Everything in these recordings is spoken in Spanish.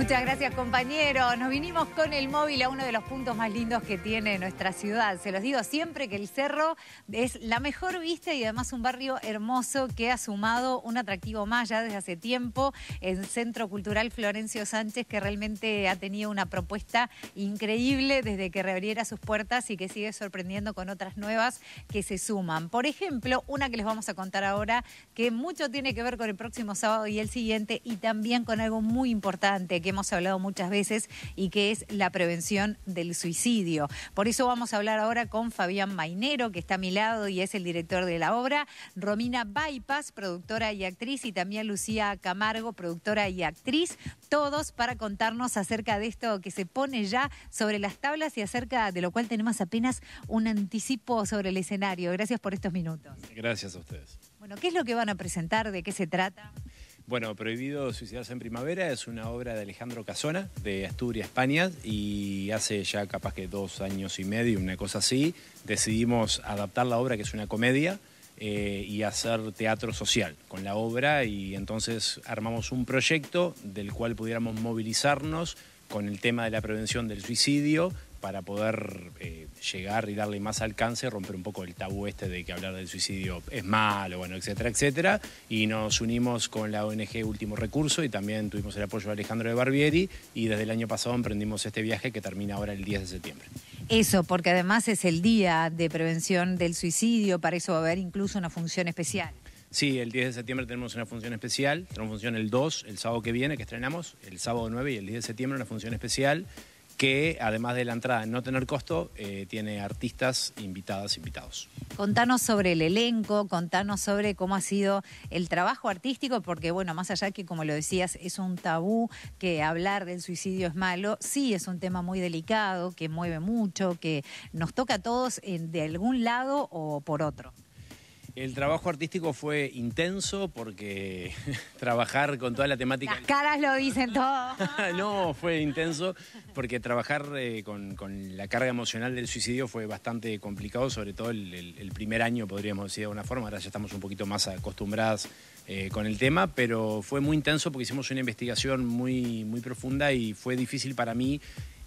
Muchas gracias compañero. Nos vinimos con el móvil a uno de los puntos más lindos que tiene nuestra ciudad. Se los digo siempre que el cerro es la mejor vista y además un barrio hermoso que ha sumado un atractivo más ya desde hace tiempo El Centro Cultural Florencio Sánchez que realmente ha tenido una propuesta increíble desde que reabriera sus puertas y que sigue sorprendiendo con otras nuevas que se suman. Por ejemplo, una que les vamos a contar ahora que mucho tiene que ver con el próximo sábado y el siguiente y también con algo muy importante que hemos hablado muchas veces y que es la prevención del suicidio. Por eso vamos a hablar ahora con Fabián Mainero, que está a mi lado y es el director de la obra, Romina Bypass, productora y actriz, y también Lucía Camargo, productora y actriz, todos para contarnos acerca de esto que se pone ya sobre las tablas y acerca de lo cual tenemos apenas un anticipo sobre el escenario. Gracias por estos minutos. Gracias a ustedes. Bueno, ¿qué es lo que van a presentar? ¿De qué se trata? Bueno, Prohibido Suicidarse en Primavera es una obra de Alejandro Casona, de Asturias, España, y hace ya capaz que dos años y medio, una cosa así, decidimos adaptar la obra, que es una comedia, eh, y hacer teatro social con la obra, y entonces armamos un proyecto del cual pudiéramos movilizarnos con el tema de la prevención del suicidio para poder eh, llegar y darle más alcance, romper un poco el tabú este de que hablar del suicidio es malo, bueno, etcétera, etcétera. Y nos unimos con la ONG Último Recurso y también tuvimos el apoyo de Alejandro de Barbieri y desde el año pasado emprendimos este viaje que termina ahora el 10 de septiembre. Eso, porque además es el Día de Prevención del Suicidio, para eso va a haber incluso una función especial. Sí, el 10 de septiembre tenemos una función especial, tenemos función el 2, el sábado que viene, que estrenamos, el sábado 9 y el 10 de septiembre una función especial que además de la entrada no tener costo, eh, tiene artistas invitadas, invitados. Contanos sobre el elenco, contanos sobre cómo ha sido el trabajo artístico, porque bueno, más allá que como lo decías, es un tabú que hablar del suicidio es malo, sí es un tema muy delicado, que mueve mucho, que nos toca a todos de algún lado o por otro. El trabajo artístico fue intenso porque trabajar con toda la temática... Las caras lo dicen todo. no, fue intenso porque trabajar eh, con, la carga emocional del suicidio fue bastante complicado, sobre todo el, primer año, podríamos decir de alguna forma. Ahora ya estamos un poquito más acostumbradas eh, con el tema, pero fue muy intenso porque hicimos una investigación muy profunda y fue difícil para mí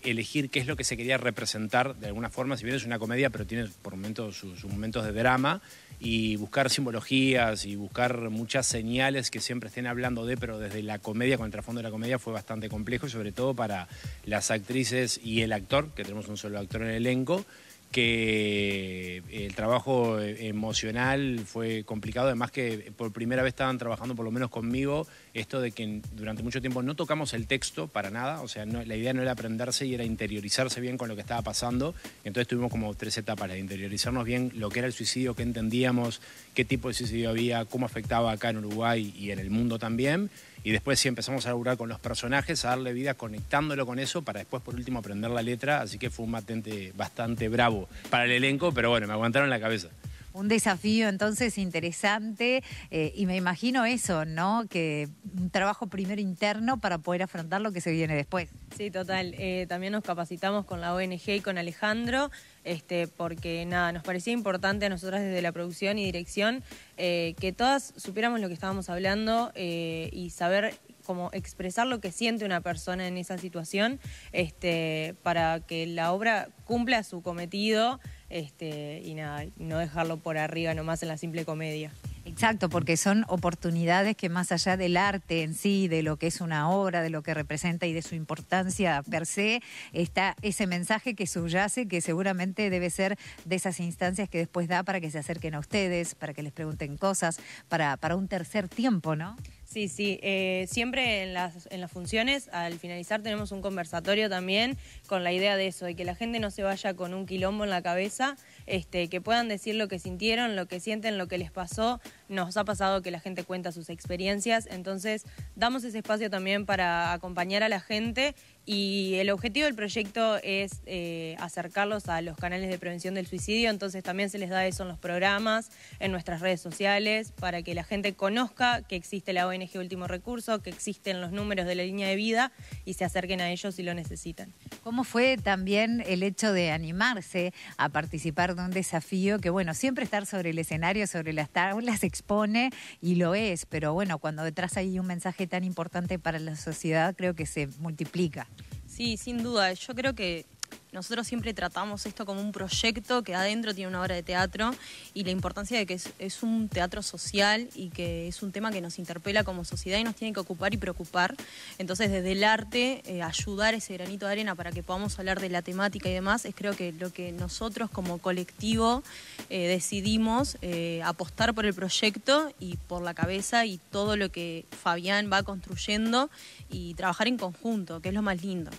elegir qué es lo que se quería representar de alguna forma, si bien es una comedia, pero tiene por momentos sus, momentos de drama, y buscar simbologías y buscar muchas señales que siempre estén hablando de, pero desde la comedia, con el trasfondo de la comedia, fue bastante complejo, sobre todo para las actrices y el actor, que tenemos un solo actor en el elenco, que eh, el trabajo eh, emocional fue complicado, además que por primera vez estaban trabajando por lo menos conmigo esto de que durante mucho tiempo no tocamos el texto para nada, o sea, la idea no era aprenderse y era interiorizarse bien con lo que estaba pasando, entonces tuvimos como tres etapas, de interiorizarnos bien lo que era el suicidio, qué entendíamos, qué tipo de suicidio había, cómo afectaba acá en Uruguay y en el mundo también, y después sí empezamos a laburar con los personajes, a darle vida conectándolo con eso para después por último aprender la letra, así que fue un matente bastante bravo para el elenco, pero bueno, me aguantaron la cabeza. Un desafío entonces interesante eh, y me imagino eso, ¿no? Que un trabajo primero interno para poder afrontar lo que se viene después. Sí, total. Eh, también nos capacitamos con la ONG y con Alejandro, este, porque nada, nos parecía importante a nosotras desde la producción y dirección eh, que todas supiéramos lo que estábamos hablando y saber cómo expresar lo que siente una persona en esa situación, este, para que la obra cumpla su cometido este, y nada, no dejarlo por arriba nomás en la simple comedia. Exacto, porque son oportunidades que más allá del arte en sí, de lo que es una obra, de lo que representa y de su importancia per se, está ese mensaje que subyace, que seguramente debe ser de esas instancias que después da para que se acerquen a ustedes, para que les pregunten cosas, para, para un tercer tiempo, ¿no? Sí, sí. Eh, siempre en las, en las funciones, al finalizar, tenemos un conversatorio también con la idea de eso, de que la gente no se vaya con un quilombo en la cabeza, este, que puedan decir lo que sintieron, lo que sienten, lo que les pasó, nos ha pasado que la gente cuenta sus experiencias, entonces damos ese espacio también para acompañar a la gente y el objetivo del proyecto es eh, acercarlos a los canales de prevención del suicidio, entonces también se les da eso en los programas, en nuestras redes sociales, para que la gente conozca que existe la ONG Último Recurso, que existen los números de la línea de vida y se acerquen a ellos si lo necesitan. ¿Cómo fue también el hecho de animarse a participar de un desafío que, bueno, siempre estar sobre el escenario, sobre las tablas, pone y lo es, pero bueno, cuando detrás hay un mensaje tan importante para la sociedad, creo que se multiplica. Sí, sin duda. Yo creo que nosotros siempre tratamos esto como un proyecto que adentro tiene una obra de teatro y la importancia de que es, un teatro social y que es un tema que nos interpela como sociedad y nos tiene que ocupar y preocupar. Entonces, desde el arte, eh, ayudar ese granito de arena para que podamos hablar de la temática y demás, es creo que lo que nosotros como colectivo eh, decidimos eh, apostar por el proyecto y por la cabeza y todo lo que Fabián va construyendo y trabajar en conjunto, que es lo más lindo.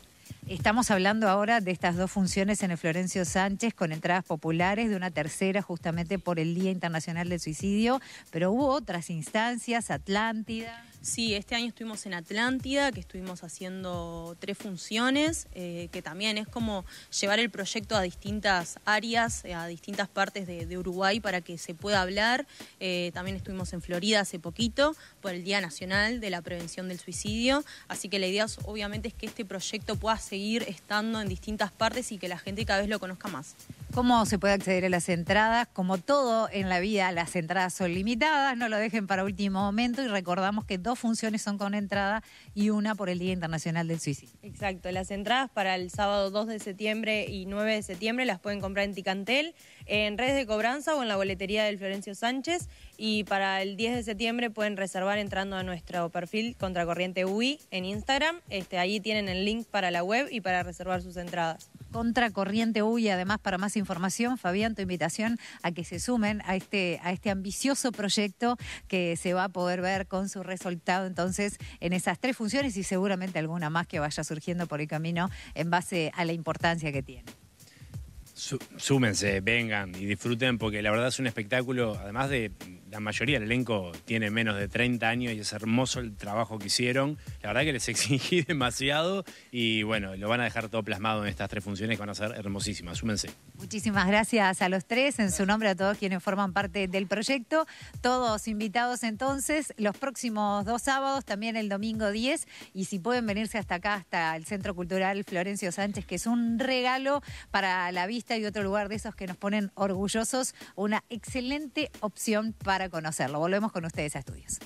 Estamos hablando ahora de estas dos funciones en el Florencio Sánchez con entradas populares, de una tercera justamente por el Día Internacional del Suicidio, pero hubo otras instancias, Atlántida. Sí, este año estuvimos en Atlántida, que estuvimos haciendo tres funciones, eh, que también es como llevar el proyecto a distintas áreas, eh, a distintas partes de, Uruguay para que se pueda hablar. Eh, también estuvimos en Florida hace poquito por el Día Nacional de la Prevención del Suicidio, así que la idea obviamente es que este proyecto pueda seguir estando en distintas partes y que la gente cada vez lo conozca más cómo se puede acceder a las entradas. Como todo en la vida, las entradas son limitadas, no lo dejen para último momento y recordamos que dos funciones son con entrada y una por el Día Internacional del Suicidio. Exacto, las entradas para el sábado 2 de septiembre y 9 de septiembre las pueden comprar en Ticantel, en redes de cobranza o en la boletería del Florencio Sánchez y para el 10 de septiembre pueden reservar entrando a nuestro perfil Contracorriente UI en Instagram. Este, ahí tienen el link para la web y para reservar sus entradas. Contracorriente Uy. Además, para más información, Fabián, tu invitación a que se sumen a este, a este ambicioso proyecto que se va a poder ver con su resultado entonces en esas tres funciones y seguramente alguna más que vaya surgiendo por el camino en base a la importancia que tiene súmense, vengan y disfruten, porque la verdad es un espectáculo, además de la mayoría del elenco tiene menos de 30 años y es hermoso el trabajo que hicieron. La verdad que les exigí demasiado y bueno, lo van a dejar todo plasmado en estas tres funciones que van a ser hermosísimas, súmense. Muchísimas gracias a los tres, en su nombre a todos quienes forman parte del proyecto, todos invitados entonces los próximos dos sábados, también el domingo 10 y si pueden venirse hasta acá, hasta el Centro Cultural Florencio Sánchez, que es un regalo para la vista y otro lugar de esos que nos ponen orgullosos, una excelente opción para conocerlo. Volvemos con ustedes a estudios.